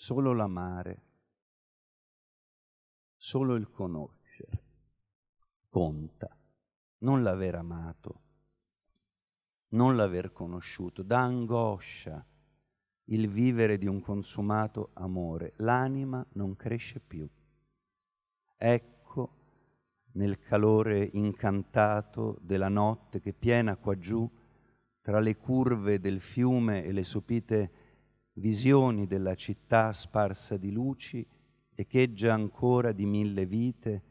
solo l'amare, solo il conoscere conta, non l'aver amato, non l'aver conosciuto, da angoscia il vivere di un consumato amore, l'anima non cresce più. Ecco nel calore incantato della notte che piena qua giù, tra le curve del fiume e le sopite visioni della città sparsa di luci, e echeggia ancora di mille vite,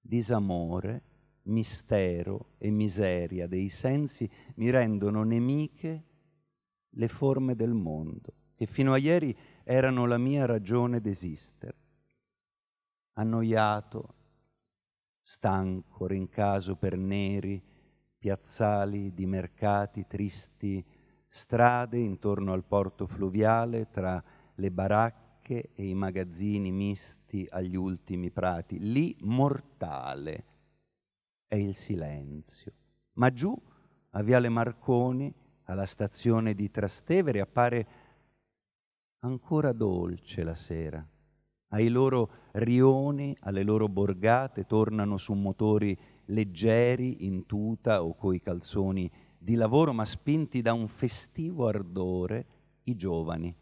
disamore, mistero e miseria dei sensi mi rendono nemiche le forme del mondo, che fino a ieri erano la mia ragione d'esistere. Annoiato, stanco, rincaso per neri, piazzali di mercati tristi, strade intorno al porto fluviale tra le baracche e i magazzini misti agli ultimi prati. Lì mortale è il silenzio. Ma giù, a Viale Marconi, alla stazione di Trastevere, appare ancora dolce la sera. Ai loro rioni, alle loro borgate, tornano su motori leggeri, in tuta o coi calzoni di lavoro, ma spinti da un festivo ardore, i giovani,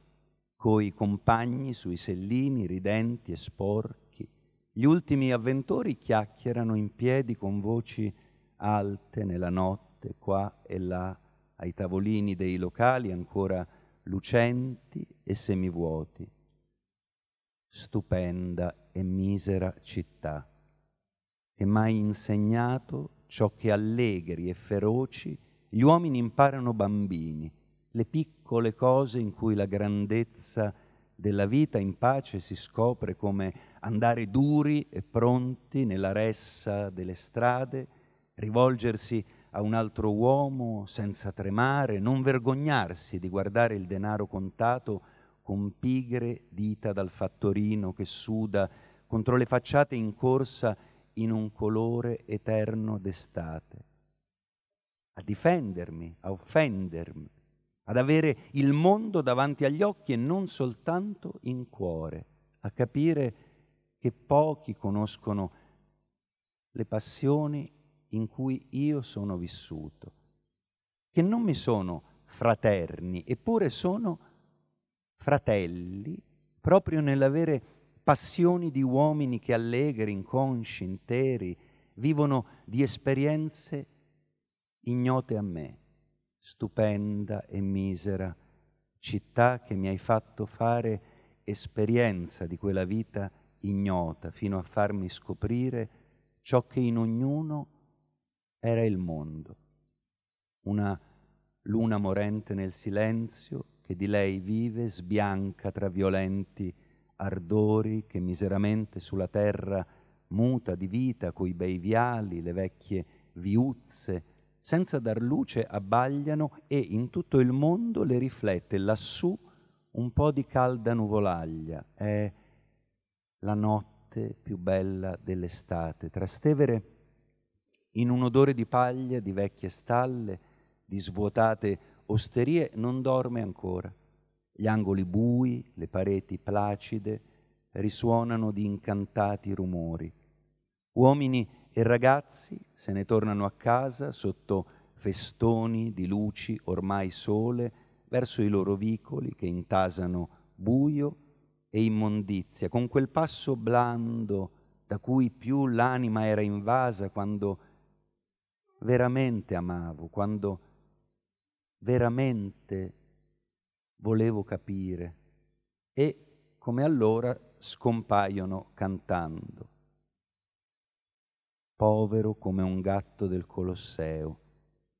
coi compagni sui sellini, ridenti e sporchi. Gli ultimi avventori chiacchierano in piedi con voci alte nella notte, qua e là, ai tavolini dei locali ancora lucenti e semivuoti. Stupenda e misera città, che m'hai insegnato ciò che allegri e feroci gli uomini imparano bambini le piccole cose in cui la grandezza della vita in pace si scopre come andare duri e pronti nella ressa delle strade, rivolgersi a un altro uomo senza tremare, non vergognarsi di guardare il denaro contato con pigre dita dal fattorino che suda contro le facciate in corsa in un colore eterno d'estate a difendermi, a offendermi, ad avere il mondo davanti agli occhi e non soltanto in cuore, a capire che pochi conoscono le passioni in cui io sono vissuto, che non mi sono fraterni, eppure sono fratelli proprio nell'avere passioni di uomini che allegri, inconsci, interi, vivono di esperienze ignote a me, stupenda e misera, città che mi hai fatto fare esperienza di quella vita ignota fino a farmi scoprire ciò che in ognuno era il mondo. Una luna morente nel silenzio che di lei vive sbianca tra violenti ardori che miseramente sulla terra muta di vita coi bei viali, le vecchie viuzze, senza dar luce abbagliano e in tutto il mondo le riflette lassù un po' di calda nuvolaglia. È la notte più bella dell'estate. Trastevere in un odore di paglia, di vecchie stalle, di svuotate osterie, non dorme ancora. Gli angoli bui, le pareti placide, risuonano di incantati rumori. Uomini e ragazzi se ne tornano a casa sotto festoni di luci ormai sole verso i loro vicoli che intasano buio e immondizia, con quel passo blando da cui più l'anima era invasa quando veramente amavo, quando veramente volevo capire e come allora scompaiono cantando povero come un gatto del Colosseo.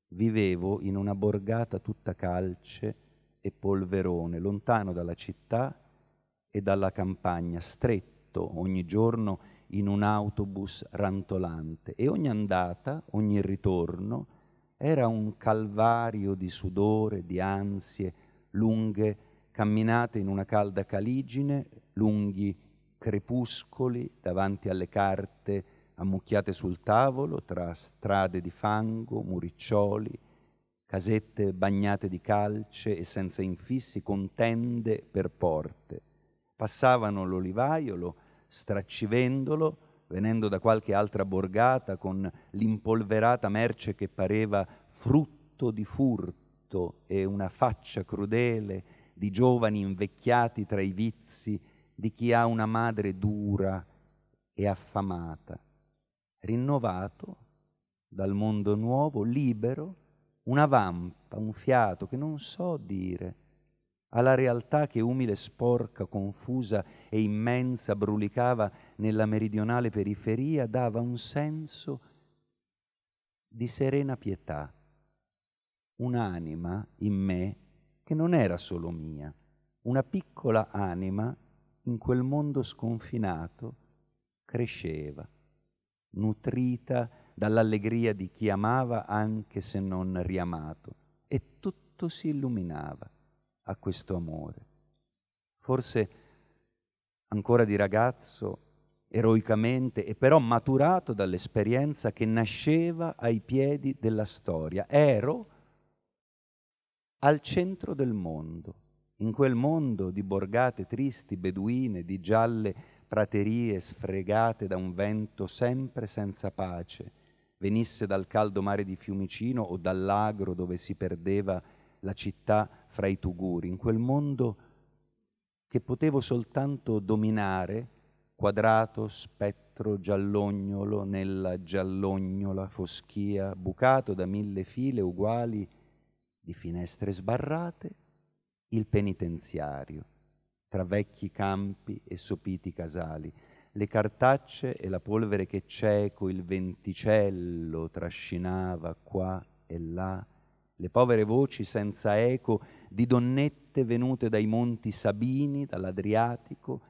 Vivevo in una borgata tutta calce e polverone, lontano dalla città e dalla campagna, stretto ogni giorno in un autobus rantolante e ogni andata, ogni ritorno, era un calvario di sudore, di ansie, lunghe camminate in una calda caligine, lunghi crepuscoli davanti alle carte ammucchiate sul tavolo tra strade di fango, muriccioli, casette bagnate di calce e senza infissi con tende per porte. Passavano l'olivaiolo, straccivendolo, venendo da qualche altra borgata con l'impolverata merce che pareva frutto di furto e una faccia crudele di giovani invecchiati tra i vizi di chi ha una madre dura e affamata rinnovato dal mondo nuovo, libero, una vampa, un fiato che non so dire, alla realtà che umile, sporca, confusa e immensa brulicava nella meridionale periferia, dava un senso di serena pietà, un'anima in me che non era solo mia, una piccola anima in quel mondo sconfinato cresceva, nutrita dall'allegria di chi amava anche se non riamato, e tutto si illuminava a questo amore. Forse ancora di ragazzo, eroicamente, e però maturato dall'esperienza che nasceva ai piedi della storia, ero al centro del mondo, in quel mondo di borgate tristi, beduine, di gialle praterie sfregate da un vento sempre senza pace, venisse dal caldo mare di Fiumicino o dall'agro dove si perdeva la città fra i tuguri, in quel mondo che potevo soltanto dominare, quadrato, spettro, giallognolo, nella giallognola foschia, bucato da mille file uguali di finestre sbarrate, il penitenziario tra vecchi campi e sopiti casali, le cartacce e la polvere che cieco il venticello trascinava qua e là, le povere voci senza eco di donnette venute dai monti Sabini, dall'Adriatico,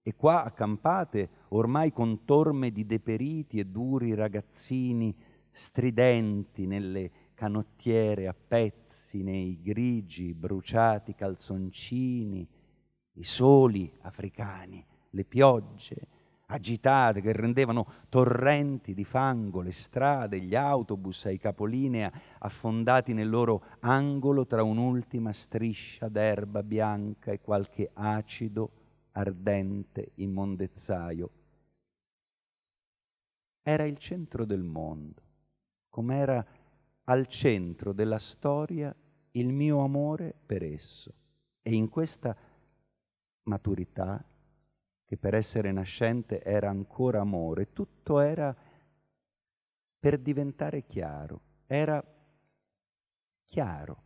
e qua accampate ormai con torme di deperiti e duri ragazzini stridenti nelle canottiere a pezzi, nei grigi bruciati calzoncini, i soli africani, le piogge agitate che rendevano torrenti di fango le strade, gli autobus ai capolinea affondati nel loro angolo tra un'ultima striscia d'erba bianca e qualche acido ardente immondezzaio. Era il centro del mondo, come era al centro della storia il mio amore per esso. E in questa maturità, che per essere nascente era ancora amore, tutto era per diventare chiaro, era chiaro.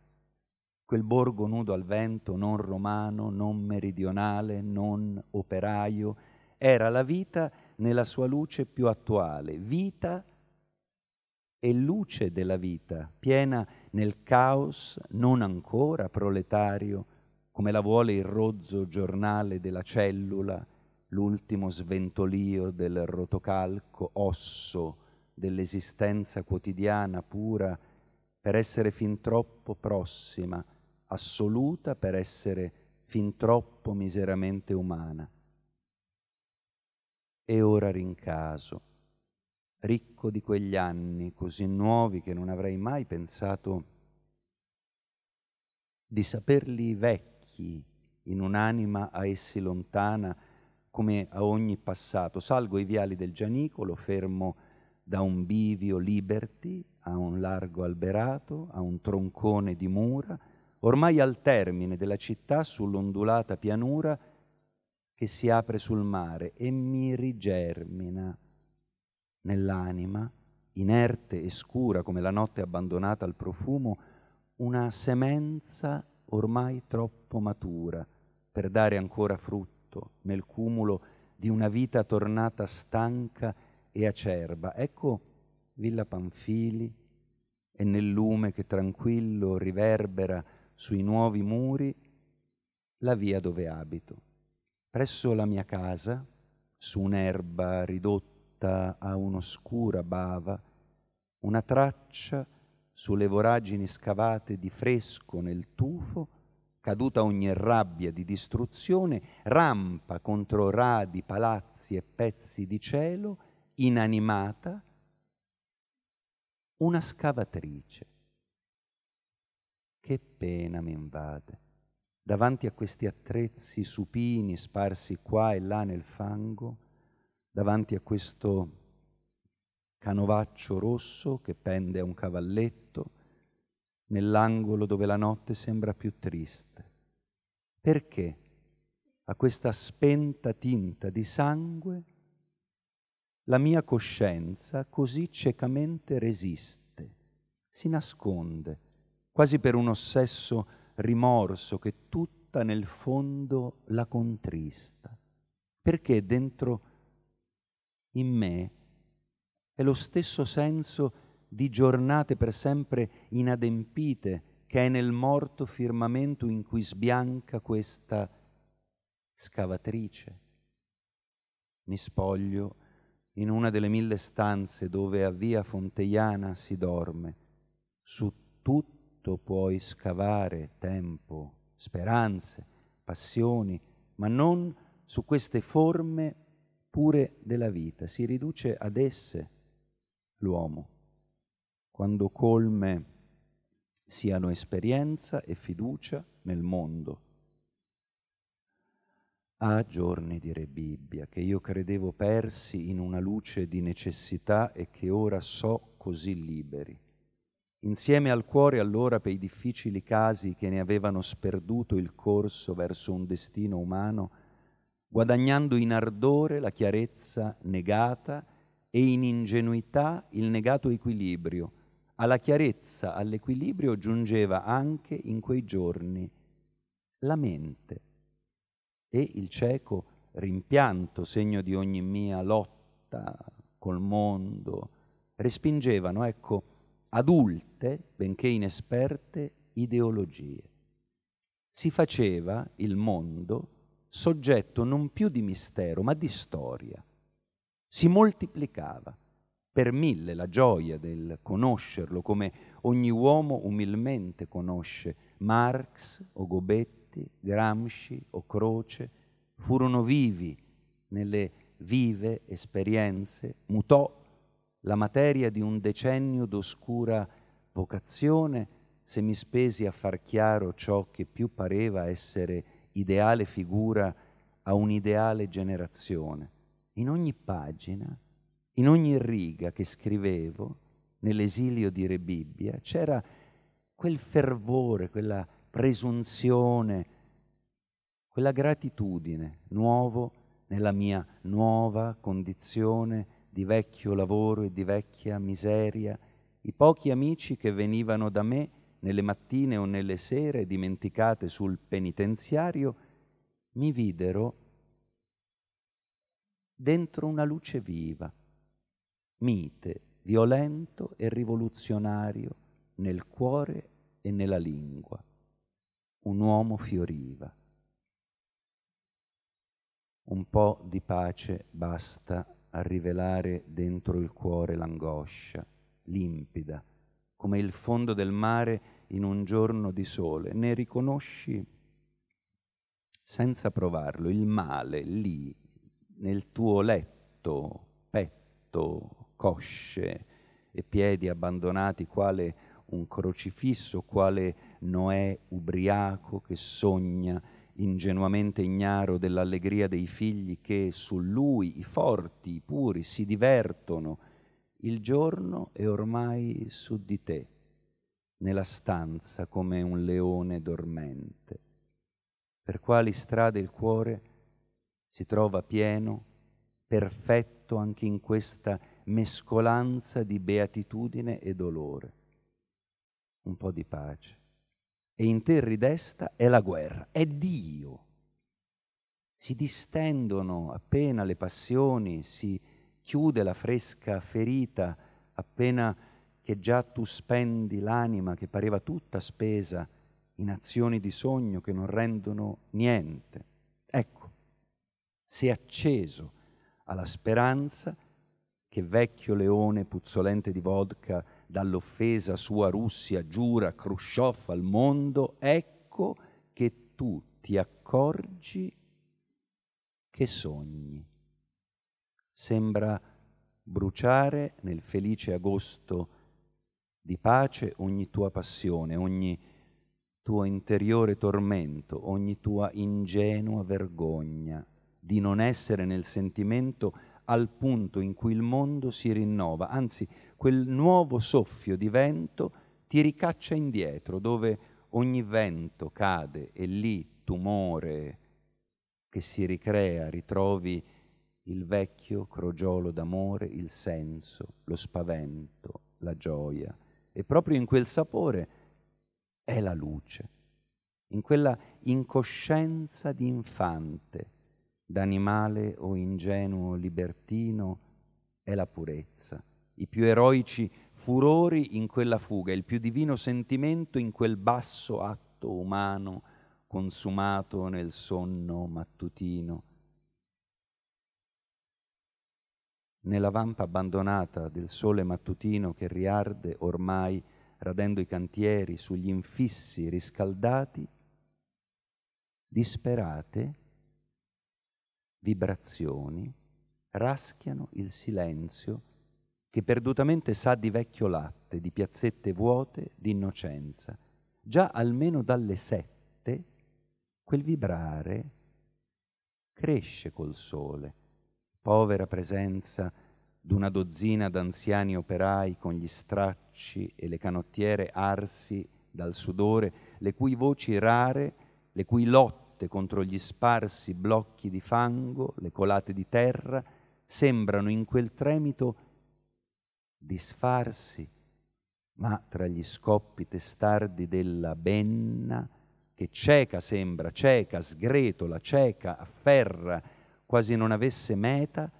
Quel borgo nudo al vento, non romano, non meridionale, non operaio, era la vita nella sua luce più attuale, vita e luce della vita, piena nel caos, non ancora proletario, come la vuole il rozzo giornale della cellula, l'ultimo sventolio del rotocalco osso dell'esistenza quotidiana pura, per essere fin troppo prossima, assoluta per essere fin troppo miseramente umana. E ora rincaso, ricco di quegli anni così nuovi che non avrei mai pensato di saperli vecchi, chi in un'anima a essi lontana come a ogni passato. Salgo i viali del Gianicolo, fermo da un bivio liberty a un largo alberato, a un troncone di mura, ormai al termine della città sull'ondulata pianura che si apre sul mare e mi rigermina nell'anima, inerte e scura come la notte abbandonata al profumo, una semenza ormai troppo matura per dare ancora frutto nel cumulo di una vita tornata stanca e acerba. Ecco Villa Panfili e nel lume che tranquillo riverbera sui nuovi muri la via dove abito. Presso la mia casa, su un'erba ridotta a un'oscura bava, una traccia sulle voragini scavate di fresco nel tufo, caduta ogni rabbia di distruzione, rampa contro radi, palazzi e pezzi di cielo, inanimata, una scavatrice. Che pena mi invade davanti a questi attrezzi supini sparsi qua e là nel fango, davanti a questo canovaccio rosso che pende a un cavalletto, nell'angolo dove la notte sembra più triste. Perché a questa spenta tinta di sangue la mia coscienza così ciecamente resiste, si nasconde, quasi per un ossesso rimorso che tutta nel fondo la contrista, perché dentro in me è lo stesso senso di giornate per sempre inadempite che è nel morto firmamento in cui sbianca questa scavatrice. Mi spoglio in una delle mille stanze dove a via Fonteiana si dorme. Su tutto puoi scavare tempo, speranze, passioni, ma non su queste forme pure della vita, si riduce ad esse l'uomo, quando colme siano esperienza e fiducia nel mondo. Ah giorni di Re Bibbia, che io credevo persi in una luce di necessità e che ora so così liberi. Insieme al cuore allora per i difficili casi che ne avevano sperduto il corso verso un destino umano, guadagnando in ardore la chiarezza negata e in ingenuità il negato equilibrio. Alla chiarezza, all'equilibrio giungeva anche in quei giorni la mente e il cieco rimpianto, segno di ogni mia lotta col mondo, respingevano, ecco, adulte, benché inesperte, ideologie. Si faceva il mondo soggetto non più di mistero, ma di storia si moltiplicava per mille la gioia del conoscerlo, come ogni uomo umilmente conosce Marx o Gobetti, Gramsci o Croce, furono vivi nelle vive esperienze, mutò la materia di un decennio d'oscura vocazione, se mi spesi a far chiaro ciò che più pareva essere ideale figura a un'ideale generazione in ogni pagina, in ogni riga che scrivevo nell'esilio di Rebibbia, c'era quel fervore, quella presunzione, quella gratitudine, nuovo nella mia nuova condizione di vecchio lavoro e di vecchia miseria, i pochi amici che venivano da me nelle mattine o nelle sere dimenticate sul penitenziario, mi videro dentro una luce viva, mite, violento e rivoluzionario nel cuore e nella lingua. Un uomo fioriva. Un po' di pace basta a rivelare dentro il cuore l'angoscia, limpida, come il fondo del mare in un giorno di sole. Ne riconosci, senza provarlo, il male lì, nel tuo letto, petto, cosce e piedi abbandonati quale un crocifisso, quale Noè ubriaco che sogna ingenuamente ignaro dell'allegria dei figli che su lui, i forti, i puri, si divertono. Il giorno è ormai su di te, nella stanza come un leone dormente. Per quali strade il cuore è? si trova pieno, perfetto anche in questa mescolanza di beatitudine e dolore, un po' di pace. E in te ridesta è la guerra, è Dio. Si distendono appena le passioni, si chiude la fresca ferita, appena che già tu spendi l'anima che pareva tutta spesa in azioni di sogno che non rendono niente. Ecco, si è acceso alla speranza che vecchio leone puzzolente di vodka dall'offesa sua Russia giura Khrushchev al mondo, ecco che tu ti accorgi che sogni. Sembra bruciare nel felice agosto di pace ogni tua passione, ogni tuo interiore tormento, ogni tua ingenua vergogna, di non essere nel sentimento al punto in cui il mondo si rinnova, anzi quel nuovo soffio di vento ti ricaccia indietro dove ogni vento cade e lì tumore che si ricrea, ritrovi il vecchio crogiolo d'amore, il senso, lo spavento, la gioia. E proprio in quel sapore è la luce, in quella incoscienza di infante d'animale o ingenuo libertino è la purezza. I più eroici furori in quella fuga, il più divino sentimento in quel basso atto umano consumato nel sonno mattutino. Nella vampa abbandonata del sole mattutino che riarde ormai radendo i cantieri sugli infissi riscaldati, disperate, vibrazioni raschiano il silenzio che perdutamente sa di vecchio latte, di piazzette vuote, di innocenza. Già almeno dalle sette quel vibrare cresce col sole, povera presenza d'una dozzina d'anziani operai con gli stracci e le canottiere arsi dal sudore, le cui voci rare, le cui lotte forte contro gli sparsi blocchi di fango, le colate di terra, sembrano in quel tremito disfarsi, ma tra gli scoppi testardi della benna, che cieca sembra, cieca, sgretola, cieca, afferra, quasi non avesse meta,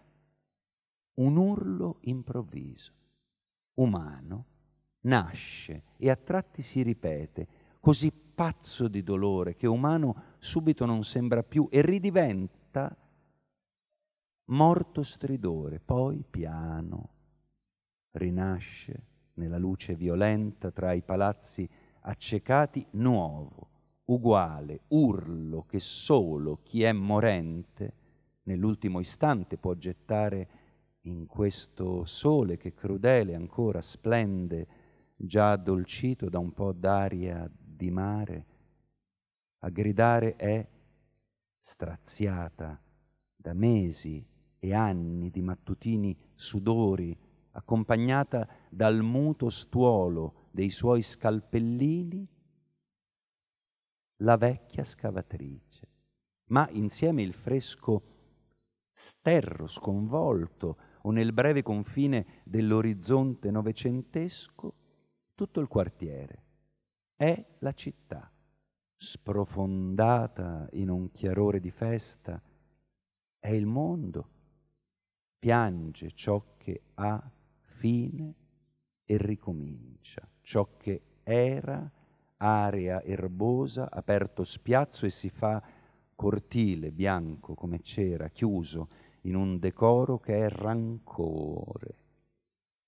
un urlo improvviso, umano, nasce e a tratti si ripete, così spazio di dolore che umano subito non sembra più e ridiventa morto stridore, poi piano rinasce nella luce violenta tra i palazzi accecati nuovo, uguale, urlo che solo chi è morente nell'ultimo istante può gettare in questo sole che crudele ancora splende, già addolcito da un po' d'aria di mare, a gridare è straziata da mesi e anni di mattutini sudori, accompagnata dal muto stuolo dei suoi scalpellini, la vecchia scavatrice, ma insieme il fresco sterro sconvolto o nel breve confine dell'orizzonte novecentesco tutto il quartiere è la città, sprofondata in un chiarore di festa, è il mondo, piange ciò che ha fine e ricomincia, ciò che era area erbosa, aperto spiazzo e si fa cortile bianco come cera, chiuso in un decoro che è rancore.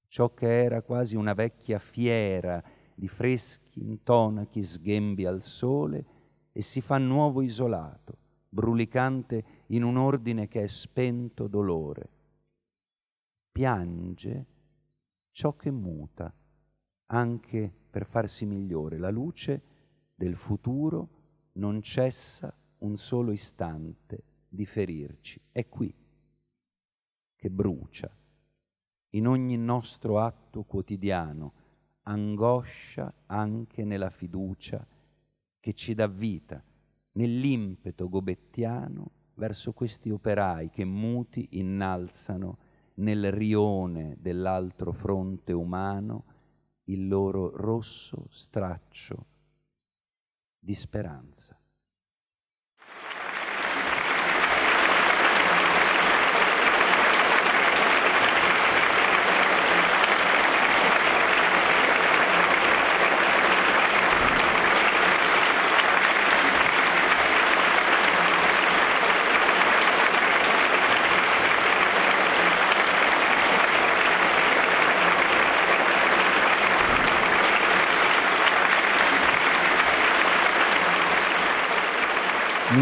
Ciò che era quasi una vecchia fiera di freschi intonachi sghembi al sole e si fa nuovo isolato, brulicante in un ordine che è spento dolore. Piange ciò che muta, anche per farsi migliore. La luce del futuro non cessa un solo istante di ferirci. È qui che brucia in ogni nostro atto quotidiano, angoscia anche nella fiducia che ci dà vita, nell'impeto gobettiano verso questi operai che muti innalzano nel rione dell'altro fronte umano il loro rosso straccio di speranza.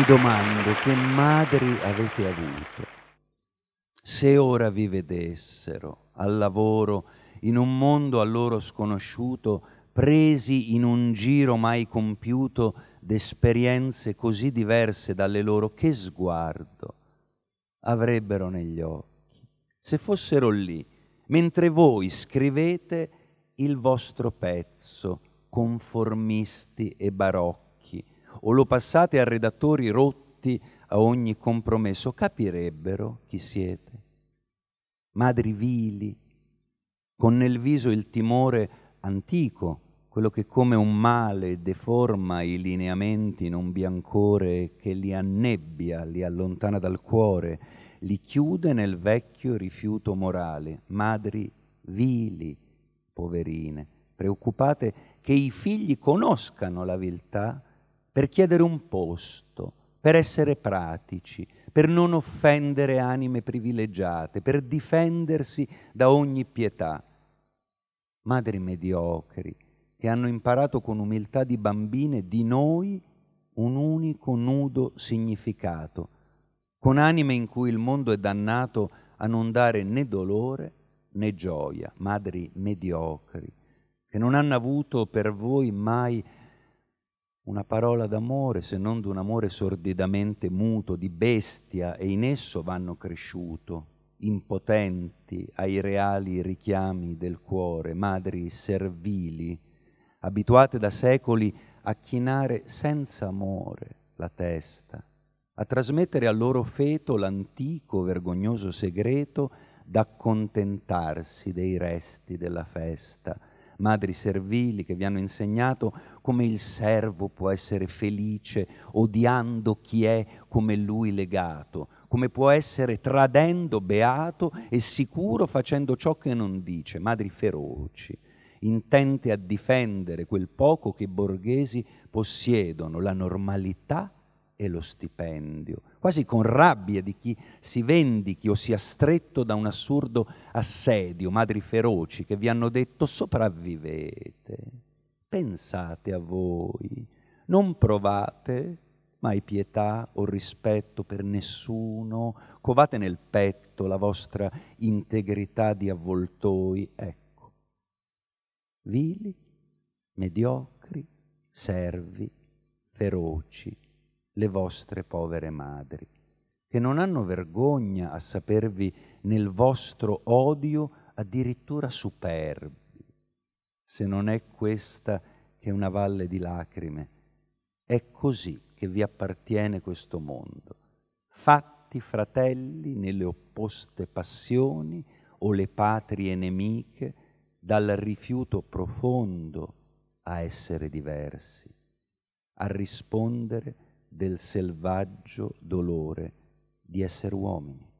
mi domando che madri avete avuto. Se ora vi vedessero al lavoro in un mondo a loro sconosciuto, presi in un giro mai compiuto d'esperienze così diverse dalle loro, che sguardo avrebbero negli occhi se fossero lì, mentre voi scrivete il vostro pezzo, conformisti e barocchi o lo passate a redattori rotti a ogni compromesso, capirebbero chi siete. Madri vili, con nel viso il timore antico, quello che come un male deforma i lineamenti in un biancore che li annebbia, li allontana dal cuore, li chiude nel vecchio rifiuto morale, madri vili, poverine, preoccupate che i figli conoscano la viltà per chiedere un posto, per essere pratici, per non offendere anime privilegiate, per difendersi da ogni pietà. Madri mediocri che hanno imparato con umiltà di bambine di noi un unico nudo significato, con anime in cui il mondo è dannato a non dare né dolore né gioia, madri mediocri, che non hanno avuto per voi mai una parola d'amore, se non d'un amore sordidamente muto, di bestia, e in esso vanno cresciuto, impotenti ai reali richiami del cuore, madri servili, abituate da secoli a chinare senza amore la testa, a trasmettere al loro feto l'antico vergognoso segreto d'accontentarsi dei resti della festa, madri servili che vi hanno insegnato come il servo può essere felice odiando chi è come lui legato, come può essere tradendo beato e sicuro facendo ciò che non dice, madri feroci, intente a difendere quel poco che i borghesi possiedono, la normalità e lo stipendio, quasi con rabbia di chi si vendichi o sia stretto da un assurdo assedio, madri feroci che vi hanno detto sopravvivete pensate a voi, non provate mai pietà o rispetto per nessuno, covate nel petto la vostra integrità di avvoltoi, ecco, vili, mediocri, servi, feroci, le vostre povere madri, che non hanno vergogna a sapervi nel vostro odio addirittura superbi se non è questa che è una valle di lacrime. È così che vi appartiene questo mondo. Fatti fratelli nelle opposte passioni o le patrie nemiche, dal rifiuto profondo a essere diversi, a rispondere del selvaggio dolore di essere uomini.